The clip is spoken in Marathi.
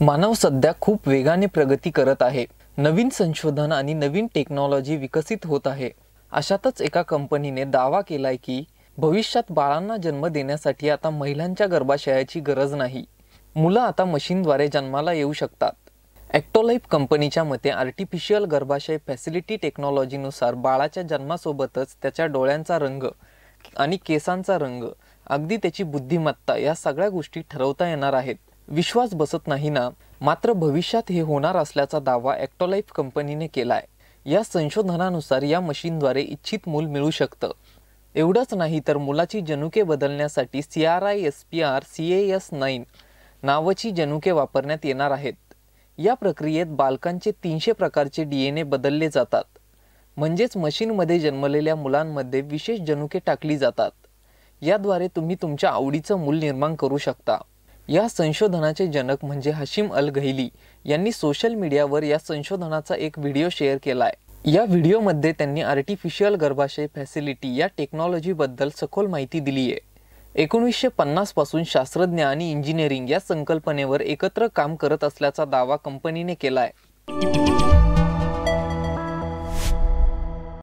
मानव सध्या खूप वेगाने प्रगती करत आहे नवीन संशोधन आणि नवीन टेक्नॉलॉजी विकसित होत आहे अशातच एका कंपनीने दावा केलाय की भविष्यात बाळांना जन्म देण्यासाठी आता महिलांच्या गर्भाशयाची गरज नाही मुलं आता मशीनद्वारे जन्माला येऊ शकतात ॲक्टोलाईफ कंपनीच्या मते आर्टिफिशियल गर्भाशय फॅसिलिटी टेक्नॉलॉजीनुसार बाळाच्या जन्मासोबतच त्याच्या डोळ्यांचा रंग आणि केसांचा रंग अगदी त्याची बुद्धिमत्ता या सगळ्या गोष्टी ठरवता येणार आहेत विश्वास बसत नाही ना मात्र भविष्यात हे होणार असल्याचा दावा ॲक्टोलाईफ कंपनीने केलाय या संशोधनानुसार या मशीनद्वारे इच्छित मूल मिळू शकतं एवढंच नाही तर मुलाची जनुके बदलण्यासाठी C R I S P R C S nine नावाची जनुके वापरण्यात येणार आहेत या प्रक्रियेत बालकांचे तीनशे प्रकारचे डी एन ए बदलले जातात म्हणजेच मशीनमध्ये जन्मलेल्या मुलांमध्ये विशेष जनुके टाकली जातात याद्वारे तुम्ही तुमच्या आवडीचं मूल निर्माण करू शकता या संशोधनाचे जनक म्हणजे हशीम अल गहिली यांनी सोशल मीडियावर या संशोधनाचा एक व्हिडिओ शेअर केला आहे या व्हिडिओमध्ये त्यांनी आर्टिफिशियल गर्भाशय फॅसिलिटी या टेक्नॉलॉजीबद्दल सखोल माहिती दिली आहे एकोणीसशे पन्नासपासून शास्त्रज्ञ आणि इंजिनिअरिंग या संकल्पनेवर एकत्र काम करत असल्याचा दावा कंपनीने केला आहे